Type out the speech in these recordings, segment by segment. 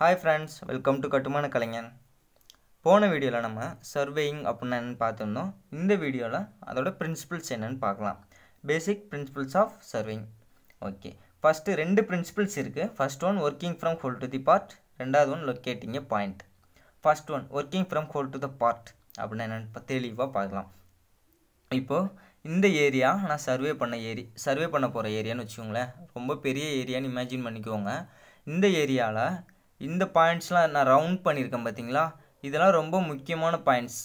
hi friends welcome to கட்டுமான கலைஞன் போன வீடியோவில் நம்ம சர்வேயிங் அப்படின்னா என்னென்னு பார்த்துருந்தோம் இந்த வீடியோவில் அதோட பிரின்சிபிள்ஸ் என்னென்னு பார்க்கலாம் basic principles of surveying okay first ரெண்டு பிரின்சிபிள்ஸ் இருக்குது first one working from whole to the part ரெண்டாவது one locating a point first one working from whole to the part அப்படின்னு என்னென்னு தெளிவாக பார்க்கலாம் இப்போது இந்த ஏரியா நான் சர்வே பண்ண ஏரி சர்வே பண்ண போகிற ஏரியான்னு வச்சுக்கோங்களேன் ரொம்ப பெரிய ஏரியான்னு இமேஜின் பண்ணிக்கோங்க இந்த ஏரியாவில் இந்த பாயிண்ட்ஸ்லாம் நான் ரவுண்ட் பண்ணியிருக்கேன் பார்த்தீங்களா இதெல்லாம் ரொம்ப முக்கியமான பாயிண்ட்ஸ்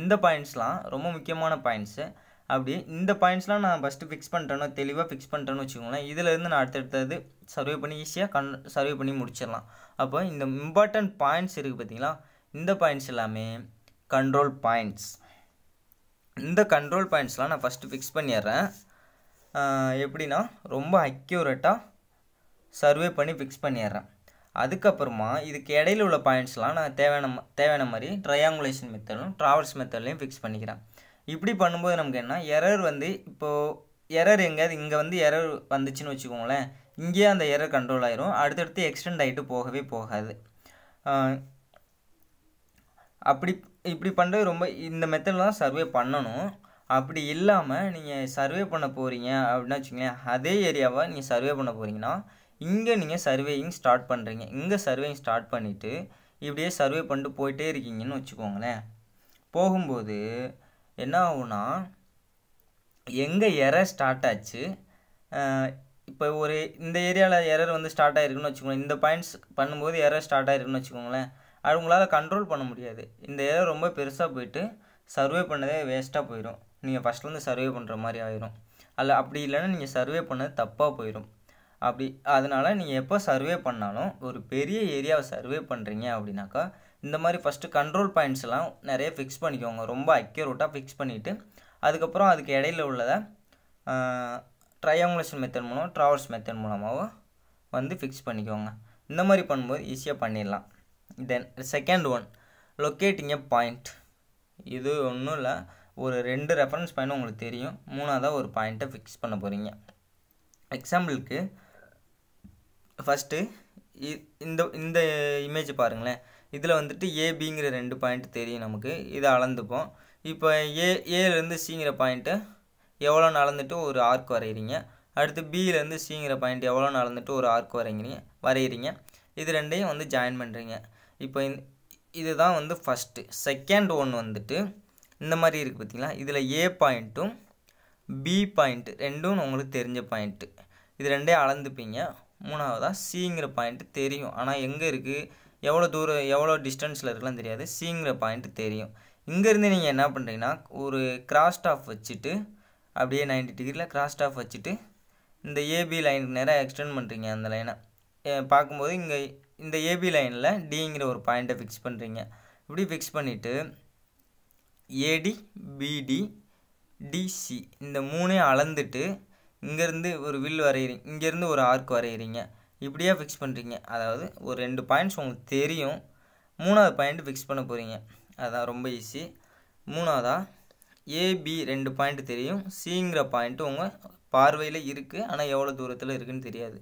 இந்த பாயிண்ட்ஸ்லாம் ரொம்ப முக்கியமான பாயிண்ட்ஸு அப்படி இந்த பாயிண்ட்ஸ்லாம் நான் ஃபஸ்ட்டு ஃபிக்ஸ் பண்ணுறேனோ தெளிவாக ஃபிக்ஸ் பண்ணுறேன்னு வச்சுக்கோங்களேன் இதிலேருந்து நான் அடுத்தடுத்தது சர்வே பண்ணி ஈஸியாக கண் சர்வே பண்ணி முடிச்சிடலாம் அப்போ இந்த இம்பார்ட்டண்ட் பாயிண்ட்ஸ் இருக்குது பார்த்தீங்களா இந்த பாயிண்ட்ஸ் எல்லாமே கண்ட்ரோல் பாயிண்ட்ஸ் இந்த கண்ட்ரோல் பாயிண்ட்ஸ்லாம் நான் ஃபஸ்ட்டு ஃபிக்ஸ் பண்ணிடுறேன் எப்படின்னா ரொம்ப அக்யூரேட்டாக சர்வே பண்ணி ஃபிக்ஸ் பண்ணிடுறேன் அதுக்கப்புறமா இதுக்கு இடையில உள்ள பாயிண்ட்ஸ்லாம் நான் தேவையான தேவையான மாதிரி ட்ரையாங்குலேஷன் மெத்தடும் ட்ராவல்ஸ் மெத்தட்லையும் ஃபிக்ஸ் பண்ணிக்கிறேன் இப்படி பண்ணும்போது நமக்கு என்ன எரர் வந்து இப்போது எரர் எங்கேயாவது இங்கே வந்து எரர் வந்துச்சுன்னு வச்சுக்கோங்களேன் இங்கேயே அந்த எரர் கண்ட்ரோல் ஆயிரும் அடுத்தடுத்து எக்ஸ்டெண்ட் ஆகிட்டு போகவே போகாது அப்படி இப்படி பண்ணுறது ரொம்ப இந்த மெத்தட்லாம் சர்வே பண்ணணும் அப்படி இல்லாமல் நீங்கள் சர்வே பண்ண போகிறீங்க அப்படின்னா வச்சுக்கோங்களேன் அதே ஏரியாவை நீங்கள் சர்வே பண்ண போகிறீங்கன்னா இங்கே நீங்கள் சர்வேயிங் ஸ்டார்ட் பண்ணுறீங்க இங்கே சர்வேயிங் ஸ்டார்ட் பண்ணிவிட்டு இப்படியே சர்வே பண்ணிட்டு போயிட்டே இருக்கீங்கன்னு வச்சுக்கோங்களேன் போகும்போது என்ன ஆகுனா எங்கே எரர் ஸ்டார்ட் ஆச்சு இப்போ ஒரு இந்த ஏரியாவில் எரர் வந்து ஸ்டார்ட் ஆகிருக்குன்னு வச்சுக்கோங்களேன் இந்த பாயிண்ட்ஸ் பண்ணும்போது எரர் ஸ்டார்ட் ஆகிருக்குன்னு வச்சுக்கோங்களேன் அது உங்களால் கண்ட்ரோல் பண்ண முடியாது இந்த எரர் ரொம்ப பெருசாக போயிட்டு சர்வே பண்ணதே வேஸ்ட்டாக போயிடும் நீங்கள் ஃபஸ்ட்லேருந்து சர்வே பண்ணுற மாதிரி ஆயிரும் அல்ல அப்படி இல்லைன்னா நீங்கள் சர்வே பண்ணது தப்பாக போயிடும் அப்படி அதனால் நீங்கள் எப்போ சர்வே பண்ணாலும் ஒரு பெரிய ஏரியாவை சர்வே பண்ணுறீங்க அப்படின்னாக்கா இந்த மாதிரி ஃபஸ்ட்டு கண்ட்ரோல் பாயிண்ட்ஸ்லாம் நிறைய ஃபிக்ஸ் பண்ணிக்கோங்க ரொம்ப அக்யூரேட்டாக ஃபிக்ஸ் பண்ணிவிட்டு அதுக்கப்புறம் அதுக்கு இடையில உள்ளதை ட்ரையாங்குலேஷன் மெத்தட் மூலம் ட்ராவல்ஸ் மெத்தட் மூலமாகவோ வந்து ஃபிக்ஸ் பண்ணிக்கோங்க இந்த மாதிரி பண்ணும்போது ஈஸியாக பண்ணிடலாம் then second one locating a point இது ஒன்றும் இல்லை ஒரு ரெண்டு ரெஃபரன்ஸ் பாயிண்ட் உங்களுக்கு தெரியும் மூணாவதாக ஒரு பாயிண்ட்டை ஃபிக்ஸ் பண்ண போகிறீங்க எக்ஸாம்பிளுக்கு ஃபஸ்ட்டு இந்த இந்த இமேஜ் பாருங்களேன் இதில் வந்துட்டு ஏபிங்கிற ரெண்டு பாயிண்ட் தெரியும் நமக்கு இதை அளந்துப்போம் இப்போ ஏ ஏலேருந்து சிங்கிற பாயிண்ட்டு எவ்வளோ அளந்துட்டு ஒரு ஆர்க் வரைகிறீங்க அடுத்து பியிலேருந்து சிங்கிற பாயிண்ட் எவ்வளோ அளந்துட்டு ஒரு ஆர்க் வரைகிறீங்க வரைகிறீங்க இது ரெண்டையும் வந்து ஜாயின் பண்ணுறீங்க இப்போ இதுதான் வந்து ஃபஸ்ட்டு செகண்ட் ஒன் வந்துட்டு இந்த மாதிரி இருக்குது பார்த்திங்களா இதில் ஏ பாயிண்ட்டும் பி பாயிண்ட்டு ரெண்டும் உங்களுக்கு தெரிஞ்ச பாயிண்ட்டு இது ரெண்டே அளந்துப்பீங்க மூணாவதாக சிங்கிற பாயிண்ட்டு தெரியும் ஆனால் எங்கே இருக்குது எவ்வளோ தூரம் எவ்வளோ டிஸ்டன்ஸில் இருக்கலாம் தெரியாது சிங்கிற பாயிண்ட்டு தெரியும் இங்கேருந்து நீங்கள் என்ன பண்ணுறீங்கன்னா ஒரு கிராஸ்ட் டாப் வச்சுட்டு அப்படியே நைன்டி டிகிரியில் கிராஸ்ட் டாப் வச்சுட்டு இந்த ஏபி லைனுக்கு நேராக எக்ஸ்டெண்ட் பண்ணுறீங்க அந்த லைனை பார்க்கும்போது இங்கே இந்த ஏபி லைனில் டிங்கிற ஒரு பாயிண்ட்டை ஃபிக்ஸ் பண்ணுறீங்க இப்படி ஃபிக்ஸ் பண்ணிவிட்டு ஏடி பிடி டிசி இந்த மூணையும் அளந்துட்டு இங்கேருந்து ஒரு வில் வரைகிறீங்க இங்கேருந்து ஒரு ஆர்க் வரைகிறீங்க இப்படியே ஃபிக்ஸ் பண்ணுறீங்க அதாவது ஒரு ரெண்டு பாயிண்ட்ஸ் உங்களுக்கு தெரியும் மூணாவது பாயிண்ட் ஃபிக்ஸ் பண்ண போகிறீங்க அதுதான் ரொம்ப ஈஸி மூணாவதாக ஏபி ரெண்டு பாயிண்ட் தெரியும் சிங்கிற பாயிண்ட்டு உங்கள் பார்வையில் இருக்குது ஆனால் எவ்வளோ தூரத்தில் இருக்குதுன்னு தெரியாது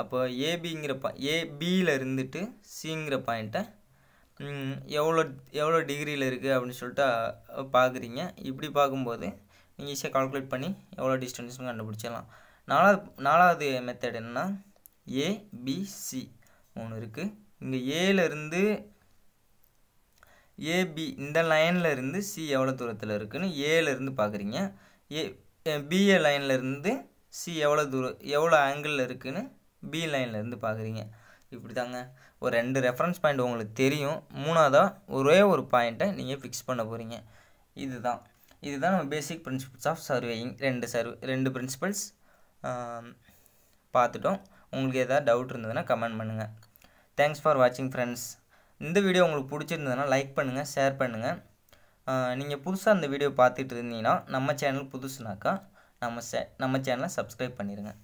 அப்போ ஏபிங்கிற பா ஏபியில் இருந்துட்டு சிங்கிற பாயிண்ட்டை எவ்வளோ எவ்வளோ டிகிரியில் இருக்குது அப்படின்னு சொல்லிட்டு பார்க்குறீங்க இப்படி பார்க்கும்போது நீங்கள் ஈஸியாக கால்குலேட் பண்ணி எவ்வளோ டிஸ்டன்ஸும் கண்டுபிடிச்சிடலாம் நாலாவது நாலாவது மெத்தட் என்னென்னா ஏபிசி மூணு இருக்குது இங்கே ஏலேருந்து ஏபி இந்த லைனில் இருந்து சி எவ்வளோ தூரத்தில் இருக்குதுன்னு ஏலேருந்து பார்க்குறீங்க ஏ பிஏ லைனில் இருந்து சி எவ்வளோ தூரம் எவ்வளோ ஆங்கிளில் இருக்குதுன்னு பி லைனில் இருந்து பார்க்குறீங்க இப்படி தாங்க ஒரு ரெண்டு ரெஃபரன்ஸ் பாயிண்ட் உங்களுக்கு தெரியும் மூணாவதாக ஒரே ஒரு பாயிண்ட்டை நீங்கள் ஃபிக்ஸ் பண்ண போகிறீங்க இதுதான் இதுதான் நம்ம பேசிக் பிரின்சிபிள்ஸ் ஆஃப் சர்வேயிங் ரெண்டு சர்வ் ரெண்டு பிரின்சிபல்ஸ் பார்த்துட்டோம் உங்களுக்கு எதாவது டவுட் இருந்ததுன்னா கமெண்ட் பண்ணுங்கள் தேங்க்ஸ் ஃபார் வாட்சிங் ஃப்ரெண்ட்ஸ் இந்த வீடியோ உங்களுக்கு பிடிச்சிருந்ததுன்னா லைக் பண்ணுங்கள் ஷேர் பண்ணுங்கள் நீங்கள் புதுசாக அந்த வீடியோ பார்த்துட்டு இருந்தீங்கன்னா நம்ம சேனல் புதுசுனாக்கா நம்ம சே நம்ம சேனலை சப்ஸ்கிரைப் பண்ணிடுங்க